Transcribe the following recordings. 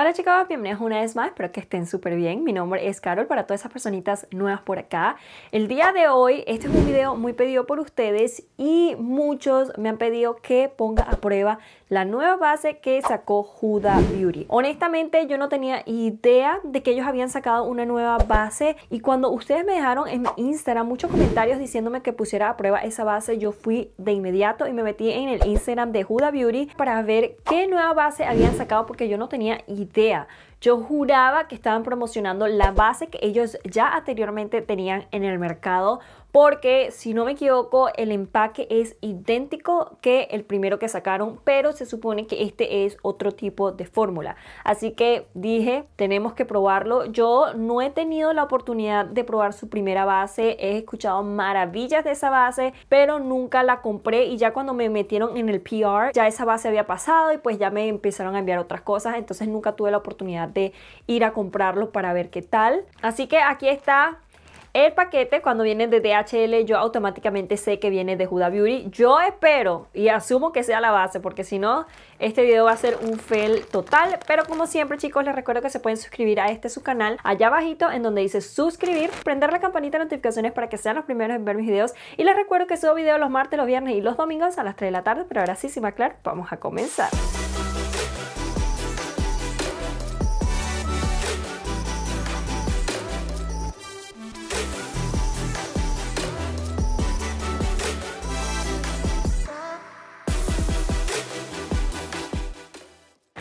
Hola chicos, bienvenidos una vez más, espero que estén súper bien. Mi nombre es Carol para todas esas personitas nuevas por acá. El día de hoy, este es un video muy pedido por ustedes y muchos me han pedido que ponga a prueba la nueva base que sacó Huda Beauty. Honestamente yo no tenía idea de que ellos habían sacado una nueva base y cuando ustedes me dejaron en Instagram muchos comentarios diciéndome que pusiera a prueba esa base, yo fui de inmediato y me metí en el Instagram de Huda Beauty para ver qué nueva base habían sacado porque yo no tenía idea yo juraba que estaban promocionando la base que ellos ya anteriormente tenían en el mercado porque si no me equivoco el empaque es idéntico que el primero que sacaron, pero se supone que este es otro tipo de fórmula. Así que dije, tenemos que probarlo. Yo no he tenido la oportunidad de probar su primera base, he escuchado maravillas de esa base, pero nunca la compré y ya cuando me metieron en el PR, ya esa base había pasado y pues ya me empezaron a enviar otras cosas, entonces nunca tuve la oportunidad de ir a comprarlo para ver qué tal. Así que aquí está el paquete cuando viene de DHL yo automáticamente sé que viene de Huda Beauty. Yo espero y asumo que sea la base porque si no este video va a ser un fail total. Pero como siempre chicos les recuerdo que se pueden suscribir a este su canal allá abajito en donde dice suscribir, prender la campanita de notificaciones para que sean los primeros en ver mis videos. Y les recuerdo que subo videos los martes, los viernes y los domingos a las 3 de la tarde. Pero ahora sí, sin más claro, vamos a comenzar.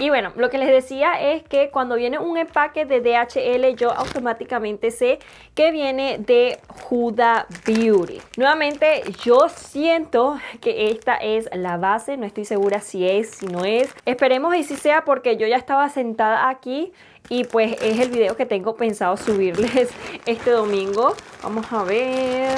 bueno, lo que les decía es que cuando viene un empaque de DHL, yo automáticamente sé que viene de Huda Beauty. Nuevamente, yo siento que esta es la base, no estoy segura si es, si no es. Esperemos y si sea porque yo ya estaba sentada aquí y pues es el video que tengo pensado subirles este domingo. Vamos a ver.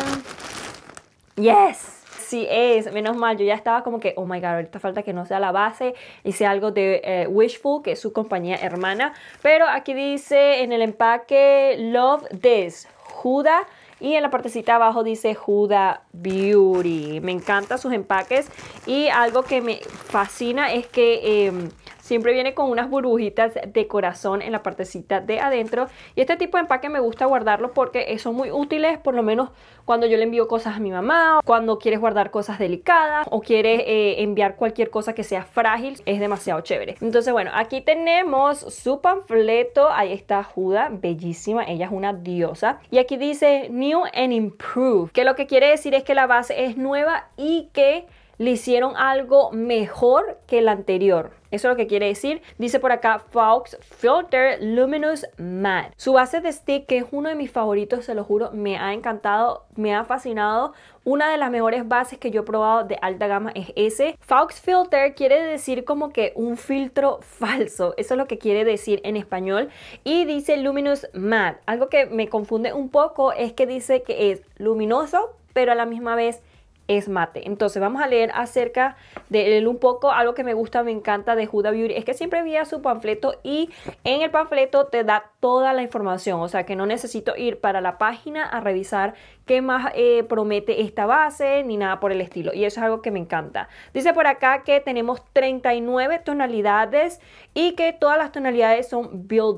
Yes. Sí es, menos mal, yo ya estaba como que, oh my god, ahorita falta que no sea la base, sea algo de eh, Wishful, que es su compañía hermana, pero aquí dice en el empaque Love This, Juda. Y en la partecita abajo dice juda Beauty. Me encantan sus empaques. Y algo que me fascina es que em, Siempre viene con unas burbujitas de corazón en la partecita de adentro. Y este tipo de empaque me gusta guardarlo porque son muy útiles, por lo menos cuando yo le envío cosas a mi mamá, O cuando quieres guardar cosas delicadas o quieres eh, enviar cualquier cosa que sea frágil, es demasiado chévere. Entonces, bueno, aquí tenemos su panfleto. Ahí está Juda, bellísima. Ella es una diosa. Y aquí dice New and Improved, que lo que quiere decir es que la base es nueva y que le hicieron algo mejor que el anterior. Eso es lo que quiere decir. Dice por acá Fox Filter Luminous Matte. Su base de stick, que es uno de mis favoritos, se lo juro, me ha encantado, me ha fascinado. Una de las mejores bases que yo he probado de alta gama es ese. Fox Filter quiere decir como que un filtro falso. Eso es lo que quiere decir en español. Y dice Luminous Matte. Algo que me confunde un poco es que dice que es luminoso, pero a la misma vez es mate. Entonces vamos a leer acerca de él un poco. Algo que me gusta, me encanta de Huda Beauty es que siempre veía su panfleto y en el panfleto te da toda la información. O sea que no necesito ir para la página a revisar qué más eh, promete esta base ni nada por el estilo. Y eso es algo que me encanta. Dice por acá que tenemos 39 tonalidades y que todas las tonalidades son buildable,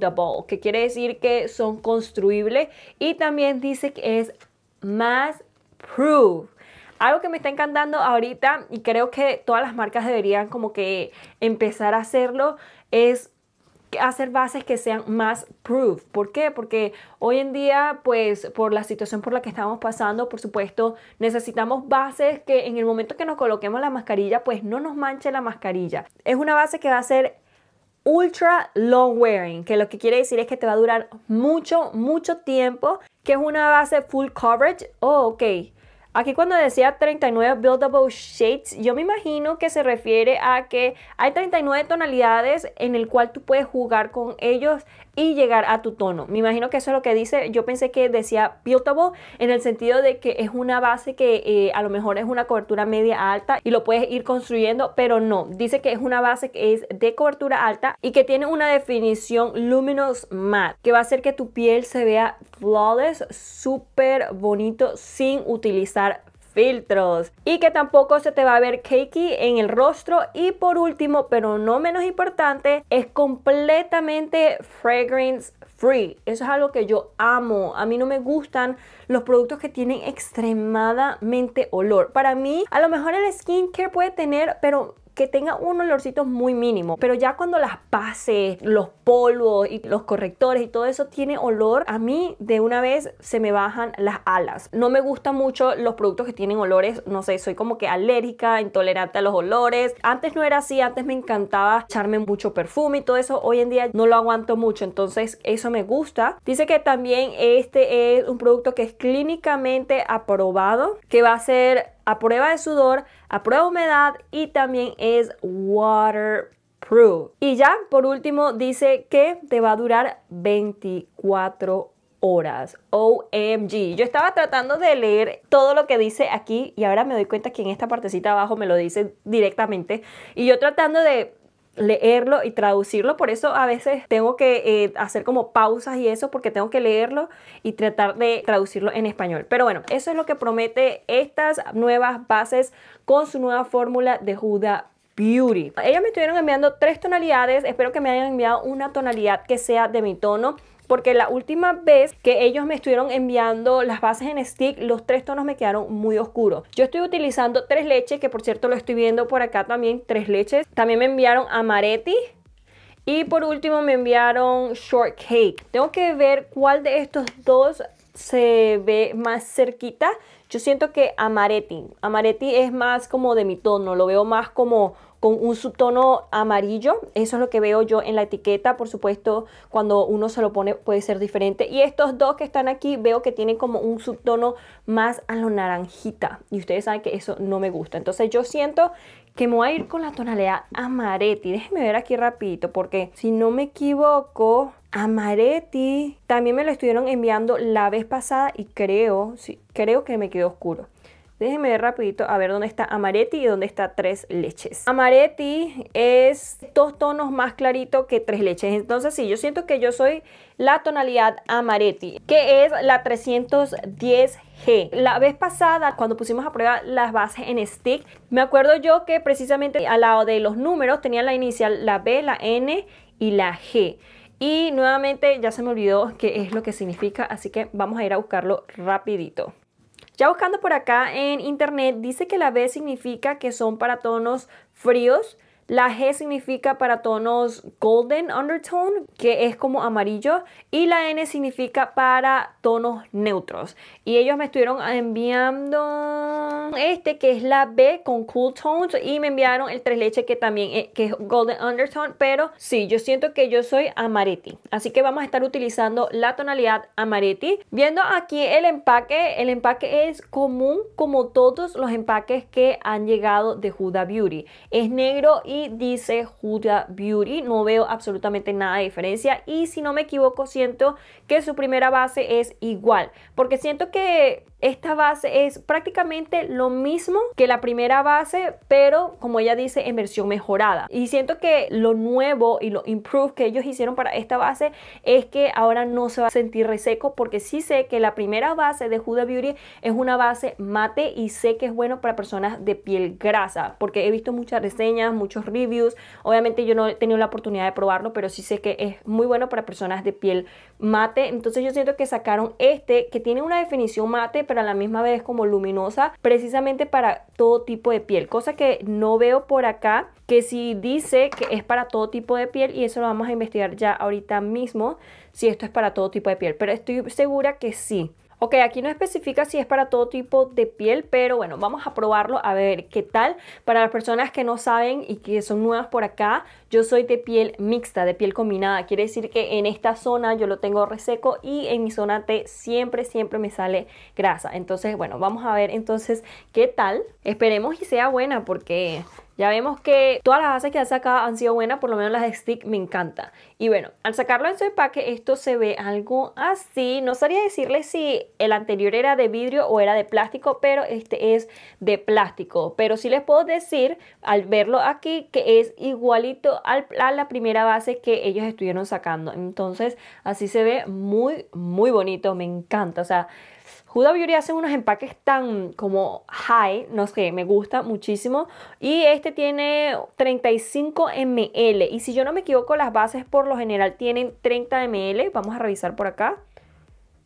que quiere decir que son construibles. Y también dice que es más proof algo que me está encantando ahorita y creo que todas las marcas deberían como que empezar a hacerlo es hacer bases que sean más proof. ¿Por qué? Porque hoy en día, pues por la situación por la que estamos pasando, por supuesto, necesitamos bases que en el momento que nos coloquemos la mascarilla, pues no nos manche la mascarilla. Es una base que va a ser ultra long wearing, que lo que quiere decir es que te va a durar mucho, mucho tiempo, que es una base full coverage. Oh, ok, Aquí cuando decía 39 buildable shades, yo me imagino que se refiere a que hay 39 tonalidades en el cual tú puedes jugar con ellos y llegar a tu tono. Me imagino que eso es lo que dice, yo pensé que decía buildable en el sentido de que es una base que eh, a lo mejor es una cobertura media alta y lo puedes ir construyendo, pero no, dice que es una base que es de cobertura alta y que tiene una definición luminous matte que va a hacer que tu piel se vea flawless, súper bonito sin utilizar filtros y que tampoco se te va a ver cakey en el rostro y por último pero no menos importante es completamente fragrance free eso es algo que yo amo a mí no me gustan los productos que tienen extremadamente olor para mí a lo mejor el skincare puede tener pero que tenga un olorcito muy mínimo, pero ya cuando las pases, los polvos y los correctores y todo eso tiene olor, a mí de una vez se me bajan las alas. No me gustan mucho los productos que tienen olores, no sé, soy como que alérgica, intolerante a los olores. Antes no era así, antes me encantaba echarme mucho perfume y todo eso, hoy en día no lo aguanto mucho, entonces eso me gusta. Dice que también este es un producto que es clínicamente aprobado, que va a ser a prueba de sudor, a prueba de humedad y también es waterproof. Y ya, por último, dice que te va a durar 24 horas OMG. Yo estaba tratando de leer todo lo que dice aquí y ahora me doy cuenta que en esta partecita abajo me lo dice directamente. Y yo tratando de leerlo y traducirlo. Por eso a veces tengo que eh, hacer como pausas y eso porque tengo que leerlo y tratar de traducirlo en español. Pero bueno, eso es lo que promete estas nuevas bases con su nueva fórmula de Huda Beauty. Ellas me estuvieron enviando tres tonalidades. Espero que me hayan enviado una tonalidad que sea de mi tono porque la última vez que ellos me estuvieron enviando las bases en stick, los tres tonos me quedaron muy oscuros. Yo estoy utilizando tres leches, que por cierto lo estoy viendo por acá también, tres leches. También me enviaron Amaretti. Y por último me enviaron Shortcake. Tengo que ver cuál de estos dos se ve más cerquita yo siento que Amaretti, Amaretti es más como de mi tono, lo veo más como con un subtono amarillo, eso es lo que veo yo en la etiqueta, por supuesto cuando uno se lo pone puede ser diferente y estos dos que están aquí veo que tienen como un subtono más a lo naranjita y ustedes saben que eso no me gusta, entonces yo siento que me voy a ir con la tonalidad amaretti, déjenme ver aquí rapidito porque si no me equivoco Amaretti. También me lo estuvieron enviando la vez pasada y creo, sí, creo que me quedó oscuro. Déjenme ver rapidito a ver dónde está Amaretti y dónde está Tres Leches. Amaretti es dos tonos más clarito que Tres Leches. Entonces sí, yo siento que yo soy la tonalidad Amaretti, que es la 310G. La vez pasada, cuando pusimos a prueba las bases en stick, me acuerdo yo que precisamente al lado de los números tenía la inicial, la B, la N y la G. Y nuevamente ya se me olvidó qué es lo que significa, así que vamos a ir a buscarlo rapidito. Ya buscando por acá en internet, dice que la B significa que son para tonos fríos, la G significa para tonos golden undertone, que es como amarillo, y la N significa para tonos neutros. Y ellos me estuvieron enviando este que es la B con cool tones y me enviaron el tres leche que también es, que es golden undertone, pero sí, yo siento que yo soy amaretti. Así que vamos a estar utilizando la tonalidad amaretti. Viendo aquí el empaque, el empaque es común como todos los empaques que han llegado de Huda Beauty. Es negro y y dice Huda Beauty. No veo absolutamente nada de diferencia y si no me equivoco siento que su primera base es igual porque siento que esta base es prácticamente lo mismo que la primera base, pero como ella dice, en versión mejorada. Y siento que lo nuevo y lo improve que ellos hicieron para esta base es que ahora no se va a sentir reseco porque sí sé que la primera base de Huda Beauty es una base mate y sé que es bueno para personas de piel grasa porque he visto muchas reseñas, muchos reviews. Obviamente yo no he tenido la oportunidad de probarlo, pero sí sé que es muy bueno para personas de piel mate. Entonces yo siento que sacaron este que tiene una definición mate, pero a la misma vez como luminosa, precisamente para todo tipo de piel. Cosa que no veo por acá, que si dice que es para todo tipo de piel y eso lo vamos a investigar ya ahorita mismo, si esto es para todo tipo de piel. Pero estoy segura que sí. Ok, aquí no especifica si es para todo tipo de piel, pero bueno, vamos a probarlo a ver qué tal. Para las personas que no saben y que son nuevas por acá, yo soy de piel mixta, de piel combinada. Quiere decir que en esta zona yo lo tengo reseco y en mi zona T siempre, siempre me sale grasa. Entonces, bueno, vamos a ver entonces qué tal. Esperemos y sea buena porque ya vemos que todas las bases que han sacado han sido buenas, por lo menos las de stick me encanta. Y bueno, al sacarlo en su empaque esto se ve algo así. No sabría decirles si el anterior era de vidrio o era de plástico, pero este es de plástico. Pero sí les puedo decir al verlo aquí que es igualito al, a la primera base que ellos estuvieron sacando. Entonces así se ve muy, muy bonito, me encanta. O sea, Huda Beauty hace unos empaques tan como high, no sé, me gusta muchísimo. Y este tiene 35 ml. Y si yo no me equivoco, las bases por lo general tienen 30 ml. Vamos a revisar por acá.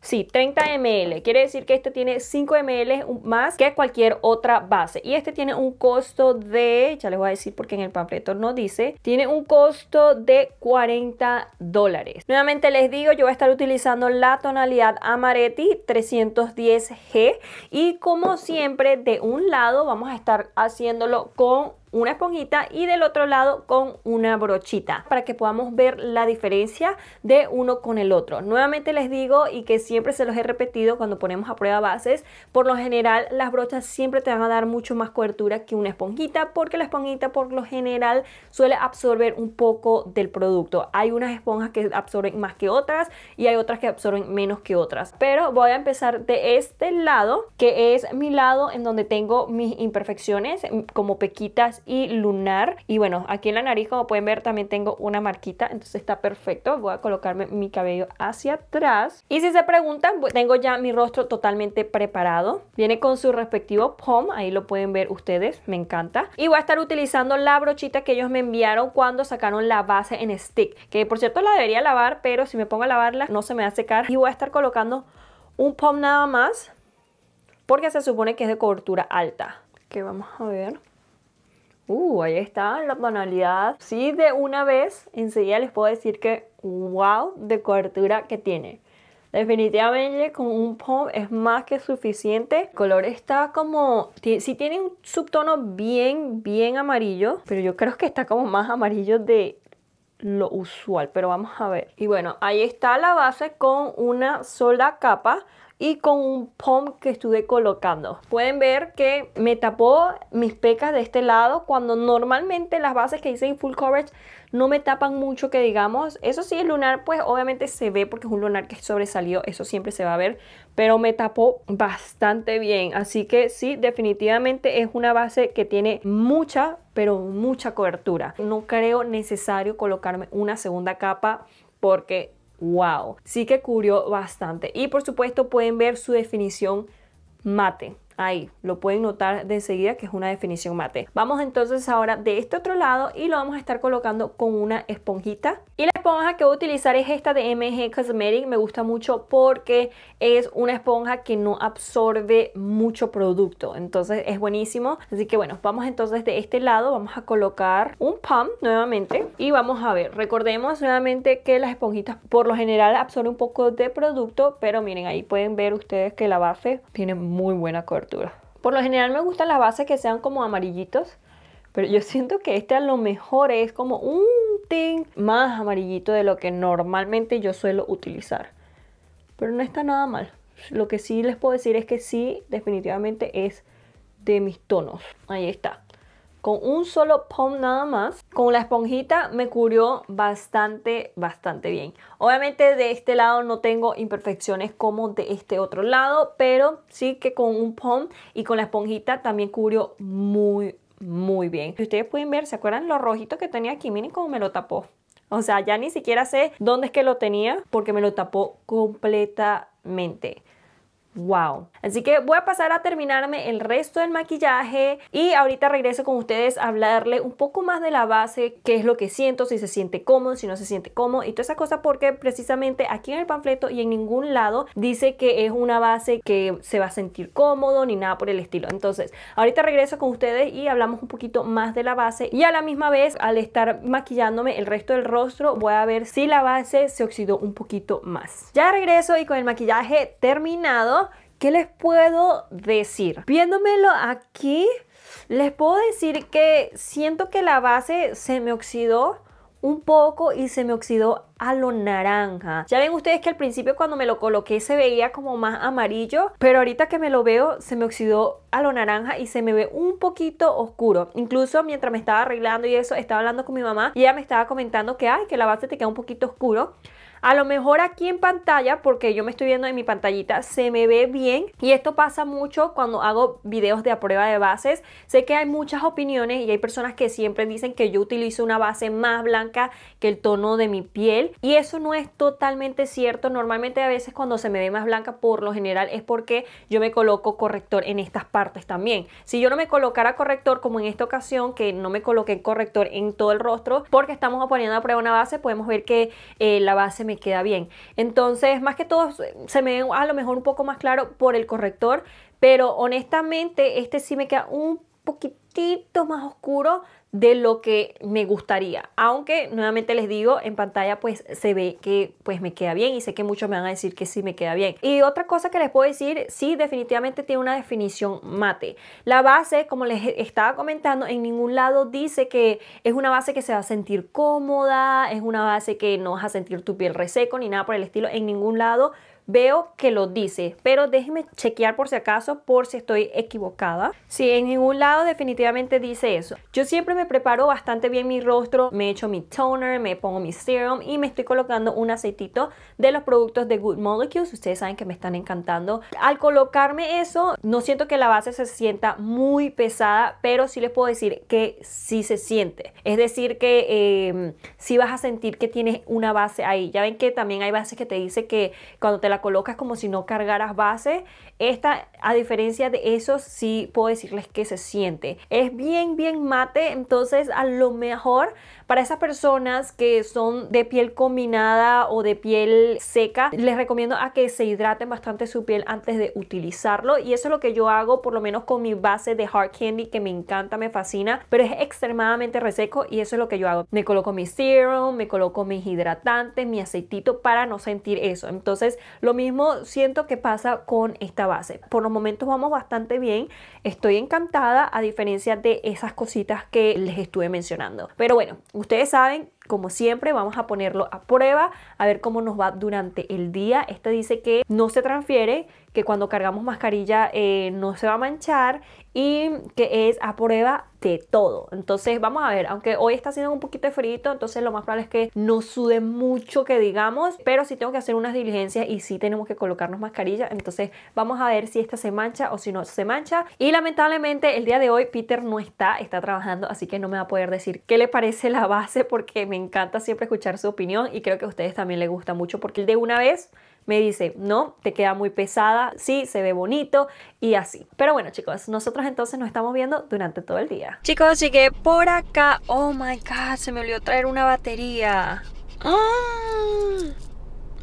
Sí, 30 ml. Quiere decir que este tiene 5 ml más que cualquier otra base. Y este tiene un costo de, ya les voy a decir porque en el panfleto no dice, tiene un costo de 40 dólares. Nuevamente les digo, yo voy a estar utilizando la tonalidad Amaretti 310G. Y como siempre, de un lado vamos a estar haciéndolo con una esponjita y del otro lado con una brochita para que podamos ver la diferencia de uno con el otro. Nuevamente les digo y que siempre se los he repetido cuando ponemos a prueba bases, por lo general las brochas siempre te van a dar mucho más cobertura que una esponjita porque la esponjita por lo general suele absorber un poco del producto. Hay unas esponjas que absorben más que otras y hay otras que absorben menos que otras, pero voy a empezar de este lado que es mi lado en donde tengo mis imperfecciones como pequitas y lunar. Y bueno, aquí en la nariz, como pueden ver, también tengo una marquita, entonces está perfecto. Voy a colocarme mi cabello hacia atrás. Y si se preguntan, tengo ya mi rostro totalmente preparado. Viene con su respectivo POM, ahí lo pueden ver ustedes, me encanta. Y voy a estar utilizando la brochita que ellos me enviaron cuando sacaron la base en stick, que por cierto la debería lavar, pero si me pongo a lavarla no se me va a secar. Y voy a estar colocando un POM nada más, porque se supone que es de cobertura alta. Que vamos a ver. Uh, ahí está la tonalidad. Sí, de una vez, enseguida les puedo decir que wow de cobertura que tiene. Definitivamente con un pom es más que suficiente. El color está como... Sí tiene un subtono bien, bien amarillo. Pero yo creo que está como más amarillo de lo usual. Pero vamos a ver. Y bueno, ahí está la base con una sola capa y con un pom que estuve colocando. Pueden ver que me tapó mis pecas de este lado cuando normalmente las bases que en full coverage no me tapan mucho que digamos. Eso sí, el lunar pues obviamente se ve porque es un lunar que sobresalió, eso siempre se va a ver, pero me tapó bastante bien. Así que sí, definitivamente es una base que tiene mucha, pero mucha cobertura. No creo necesario colocarme una segunda capa porque wow, sí que cubrió bastante. Y por supuesto pueden ver su definición mate. Ahí, lo pueden notar de enseguida que es una definición mate. Vamos entonces ahora de este otro lado y lo vamos a estar colocando con una esponjita. Y la esponja que voy a utilizar es esta de MG Cosmetic. Me gusta mucho porque es una esponja que no absorbe mucho producto. Entonces es buenísimo. Así que bueno, vamos entonces de este lado. Vamos a colocar un pump nuevamente. Y vamos a ver. Recordemos nuevamente que las esponjitas por lo general absorben un poco de producto. Pero miren, ahí pueden ver ustedes que la base tiene muy buena cobertura. Por lo general me gustan las bases que sean como amarillitos pero yo siento que este a lo mejor es como un tint más amarillito de lo que normalmente yo suelo utilizar. Pero no está nada mal. Lo que sí les puedo decir es que sí, definitivamente es de mis tonos. Ahí está. Con un solo pom nada más, con la esponjita me cubrió bastante, bastante bien. Obviamente de este lado no tengo imperfecciones como de este otro lado, pero sí que con un pom y con la esponjita también cubrió muy, muy bien. ustedes pueden ver, ¿se acuerdan lo rojito que tenía aquí? Miren cómo me lo tapó. O sea, ya ni siquiera sé dónde es que lo tenía porque me lo tapó completamente wow. Así que voy a pasar a terminarme el resto del maquillaje y ahorita regreso con ustedes a hablarle un poco más de la base, qué es lo que siento, si se siente cómodo, si no se siente cómodo y todas esas cosas porque precisamente aquí en el panfleto y en ningún lado dice que es una base que se va a sentir cómodo ni nada por el estilo. Entonces, ahorita regreso con ustedes y hablamos un poquito más de la base y a la misma vez al estar maquillándome el resto del rostro voy a ver si la base se oxidó un poquito más. Ya regreso y con el maquillaje terminado ¿Qué les puedo decir? Viéndomelo aquí, les puedo decir que siento que la base se me oxidó un poco y se me oxidó a lo naranja. Ya ven ustedes que al principio cuando me lo coloqué se veía como más amarillo, pero ahorita que me lo veo se me oxidó a lo naranja y se me ve un poquito oscuro. Incluso mientras me estaba arreglando y eso, estaba hablando con mi mamá y ella me estaba comentando que, ay, que la base te queda un poquito oscuro. A lo mejor aquí en pantalla, porque yo me estoy viendo en mi pantallita, se me ve bien y esto pasa mucho cuando hago videos de a prueba de bases. Sé que hay muchas opiniones y hay personas que siempre dicen que yo utilizo una base más blanca que el tono de mi piel y eso no es totalmente cierto. Normalmente a veces cuando se me ve más blanca por lo general es porque yo me coloco corrector en estas partes también. Si yo no me colocara corrector como en esta ocasión que no me coloqué corrector en todo el rostro porque estamos poniendo a prueba una base podemos ver que eh, la base me queda bien. Entonces, más que todo, se me ve a lo mejor un poco más claro por el corrector, pero honestamente este sí me queda un poquito más oscuro de lo que me gustaría. Aunque nuevamente les digo, en pantalla pues se ve que pues me queda bien y sé que muchos me van a decir que sí me queda bien. Y otra cosa que les puedo decir, sí definitivamente tiene una definición mate. La base, como les estaba comentando, en ningún lado dice que es una base que se va a sentir cómoda, es una base que no vas a sentir tu piel reseco ni nada por el estilo, en ningún lado veo que lo dice, pero déjenme chequear por si acaso, por si estoy equivocada. Si en ningún lado definitivamente dice eso. Yo siempre me preparo bastante bien mi rostro, me echo mi toner, me pongo mi serum y me estoy colocando un aceitito de los productos de Good Molecules. Ustedes saben que me están encantando. Al colocarme eso, no siento que la base se sienta muy pesada, pero sí les puedo decir que sí se siente. Es decir, que eh, sí vas a sentir que tienes una base ahí. Ya ven que también hay bases que te dice que cuando te la colocas como si no cargaras base. Esta, a diferencia de eso sí puedo decirles que se siente. Es bien, bien mate, entonces a lo mejor para esas personas que son de piel combinada o de piel seca, les recomiendo a que se hidraten bastante su piel antes de utilizarlo y eso es lo que yo hago por lo menos con mi base de Hard Candy que me encanta, me fascina, pero es extremadamente reseco y eso es lo que yo hago. Me coloco mi serum, me coloco mis hidratante mi aceitito para no sentir eso. Entonces, lo lo mismo siento que pasa con esta base. Por los momentos vamos bastante bien. Estoy encantada a diferencia de esas cositas que les estuve mencionando. Pero bueno, ustedes saben como siempre, vamos a ponerlo a prueba, a ver cómo nos va durante el día. Este dice que no se transfiere, que cuando cargamos mascarilla eh, no se va a manchar y que es a prueba de todo. Entonces vamos a ver, aunque hoy está haciendo un poquito de frío, entonces lo más probable es que no sude mucho que digamos, pero si tengo que hacer unas diligencias y sí tenemos que colocarnos mascarilla, entonces vamos a ver si esta se mancha o si no se mancha. Y lamentablemente el día de hoy Peter no está, está trabajando, así que no me va a poder decir qué le parece la base porque me encanta siempre escuchar su opinión y creo que a ustedes también les gusta mucho porque él de una vez me dice, no, te queda muy pesada, sí, se ve bonito y así. Pero bueno, chicos, nosotros entonces nos estamos viendo durante todo el día. Chicos, llegué por acá. Oh my God, se me olvidó traer una batería. ¡Ah!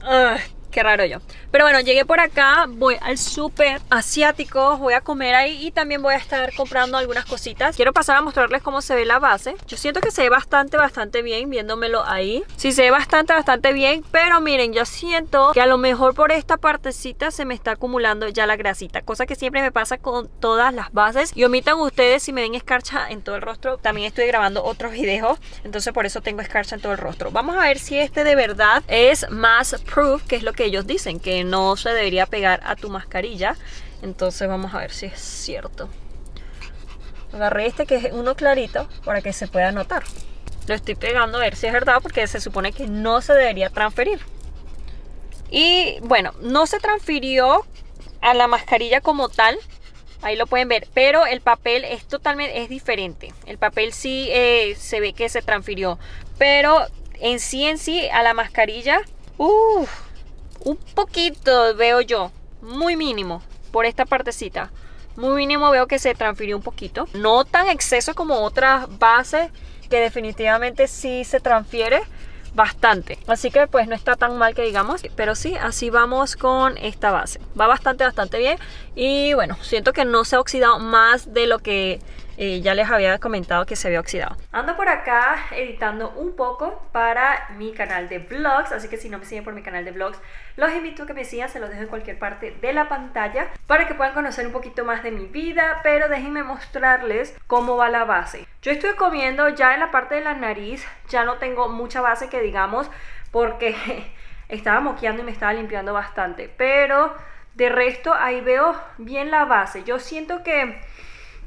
ah Qué raro yo. Pero bueno, llegué por acá, voy al súper asiático, voy a comer ahí y también voy a estar comprando algunas cositas. Quiero pasar a mostrarles cómo se ve la base. Yo siento que se ve bastante, bastante bien viéndomelo ahí. Sí, se ve bastante, bastante bien, pero miren, yo siento que a lo mejor por esta partecita se me está acumulando ya la grasita, cosa que siempre me pasa con todas las bases. Y omitan ustedes si me ven escarcha en todo el rostro. También estoy grabando otros videos, entonces por eso tengo escarcha en todo el rostro. Vamos a ver si este de verdad es más proof, que es lo que ellos dicen, que no se debería pegar a tu mascarilla. Entonces vamos a ver si es cierto. Agarré este que es uno clarito para que se pueda notar. Lo estoy pegando a ver si es verdad porque se supone que no se debería transferir. Y bueno, no se transfirió a la mascarilla como tal, ahí lo pueden ver pero el papel es totalmente es diferente el papel sí eh, se ve que se transfirió pero en sí en sí a la mascarilla uff un poquito veo yo, muy mínimo, por esta partecita. Muy mínimo veo que se transfirió un poquito. No tan exceso como otras bases que definitivamente sí se transfiere bastante. Así que pues no está tan mal que digamos, pero sí, así vamos con esta base. Va bastante, bastante bien y bueno, siento que no se ha oxidado más de lo que eh, ya les había comentado que se había oxidado. Ando por acá editando un poco para mi canal de vlogs, así que si no me siguen por mi canal de vlogs, los invito a que me sigan, se los dejo en cualquier parte de la pantalla para que puedan conocer un poquito más de mi vida, pero déjenme mostrarles cómo va la base. Yo estoy comiendo ya en la parte de la nariz, ya no tengo mucha base que digamos porque estaba moqueando y me estaba limpiando bastante, pero de resto ahí veo bien la base. Yo siento que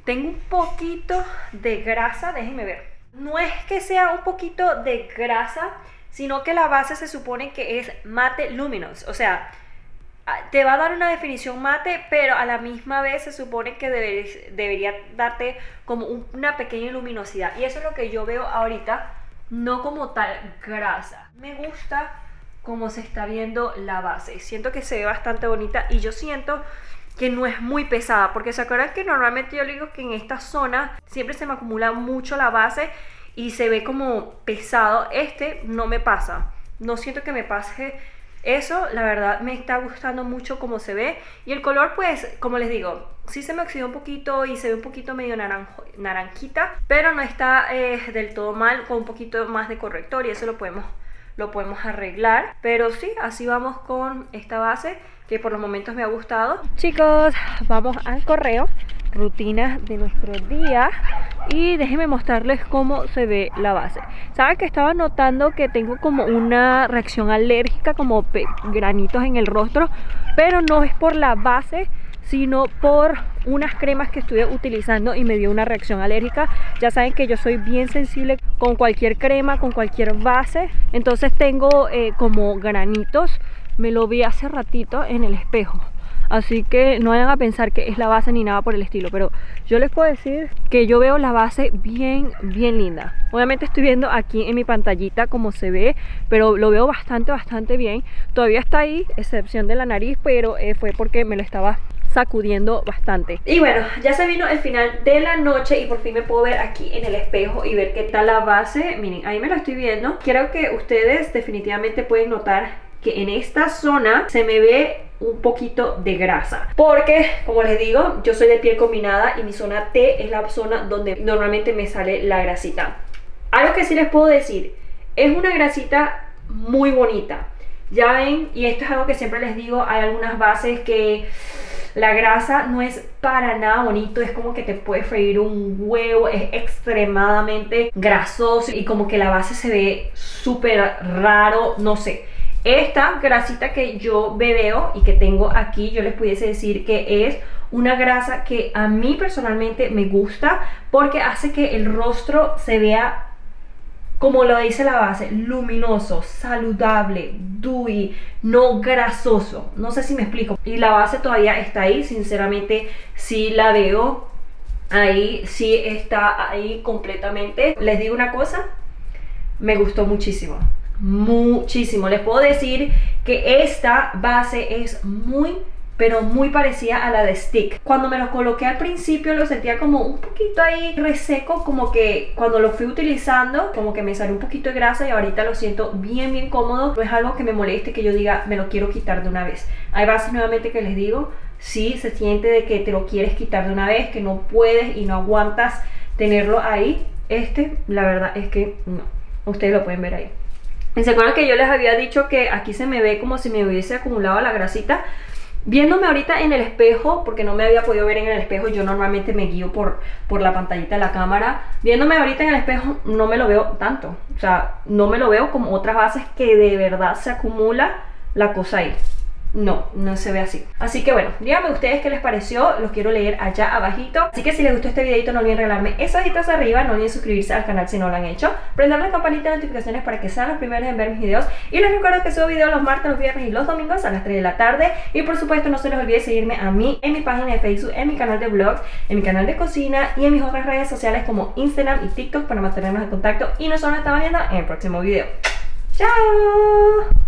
tengo un poquito de grasa, déjenme ver. No es que sea un poquito de grasa, sino que la base se supone que es mate luminous. O sea, ah, te va a dar una definición mate, pero a la misma vez se supone que debería darte como una pequeña luminosidad. Y eso es lo que yo veo ahorita, no como tal grasa. Me gusta cómo se está viendo la base. Siento que se ve bastante bonita y yo siento que no es muy pesada, porque se acuerdan que normalmente yo digo que en esta zona siempre se me acumula mucho la base y se ve como pesado. Este no me pasa, no siento que me pase eso, la verdad me está gustando mucho como se ve y el color pues, como les digo, sí se me oxidó un poquito y se ve un poquito medio naranjo, naranjita, pero no está eh, del todo mal con un poquito más de corrector y eso lo podemos lo podemos arreglar. Pero sí, así vamos con esta base que por los momentos me ha gustado. Chicos, vamos al correo, rutinas de nuestro día y déjenme mostrarles cómo se ve la base. Saben que estaba notando que tengo como una reacción alérgica, como granitos en el rostro, pero no es por la base, sino por unas cremas que estuve utilizando y me dio una reacción alérgica. Ya saben que yo soy bien sensible con cualquier crema, con cualquier base. Entonces tengo eh, como granitos. Me lo vi hace ratito en el espejo. Así que no vayan a pensar que es la base ni nada por el estilo. Pero yo les puedo decir que yo veo la base bien, bien linda. Obviamente estoy viendo aquí en mi pantallita cómo se ve. Pero lo veo bastante, bastante bien. Todavía está ahí, excepción de la nariz. Pero eh, fue porque me lo estaba sacudiendo bastante. Y bueno, ya se vino el final de la noche y por fin me puedo ver aquí en el espejo y ver qué tal la base. Miren, ahí me la estoy viendo. Quiero que ustedes definitivamente pueden notar que en esta zona se me ve un poquito de grasa porque como les digo yo soy de piel combinada y mi zona T es la zona donde normalmente me sale la grasita algo que sí les puedo decir es una grasita muy bonita ya ven y esto es algo que siempre les digo hay algunas bases que la grasa no es para nada bonito, es como que te puedes freír un huevo, es extremadamente grasoso y como que la base se ve súper raro, no sé. Esta grasita que yo bebeo y que tengo aquí, yo les pudiese decir que es una grasa que a mí personalmente me gusta porque hace que el rostro se vea como lo dice la base, luminoso, saludable, dewy, no grasoso. No sé si me explico. Y la base todavía está ahí, sinceramente sí la veo ahí, sí está ahí completamente. Les digo una cosa, me gustó muchísimo, muchísimo. Les puedo decir que esta base es muy pero muy parecida a la de Stick. Cuando me lo coloqué al principio lo sentía como un poquito ahí reseco, como que cuando lo fui utilizando, como que me salió un poquito de grasa y ahorita lo siento bien, bien cómodo. No es algo que me moleste, que yo diga, me lo quiero quitar de una vez. Hay bases nuevamente que les digo, sí, se siente de que te lo quieres quitar de una vez, que no puedes y no aguantas tenerlo ahí. Este, la verdad es que no. Ustedes lo pueden ver ahí. ¿Se acuerdan que yo les había dicho que aquí se me ve como si me hubiese acumulado la grasita? Viéndome ahorita en el espejo, porque no me había podido ver en el espejo, yo normalmente me guío por, por la pantallita de la cámara. Viéndome ahorita en el espejo no me lo veo tanto. O sea, no me lo veo como otras bases que de verdad se acumula la cosa ahí no, no se ve así. Así que bueno, díganme ustedes qué les pareció, los quiero leer allá abajito. Así que si les gustó este videito no olviden regalarme esas citas arriba, no olviden suscribirse al canal si no lo han hecho, prender la campanita de notificaciones para que sean los primeros en ver mis videos y les recuerdo que subo videos los martes, los viernes y los domingos a las 3 de la tarde y por supuesto no se les olvide seguirme a mí en mi página de Facebook, en mi canal de vlogs, en mi canal de cocina y en mis otras redes sociales como Instagram y TikTok para mantenernos en contacto y nosotros nos estamos viendo en el próximo video. ¡Chao!